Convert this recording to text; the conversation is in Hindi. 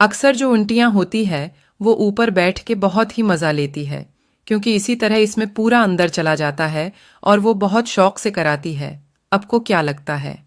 अक्सर जो उल्टियाँ होती है वो ऊपर बैठ के बहुत ही मज़ा लेती है क्योंकि इसी तरह इसमें पूरा अंदर चला जाता है और वो बहुत शौक से कराती है अब को क्या लगता है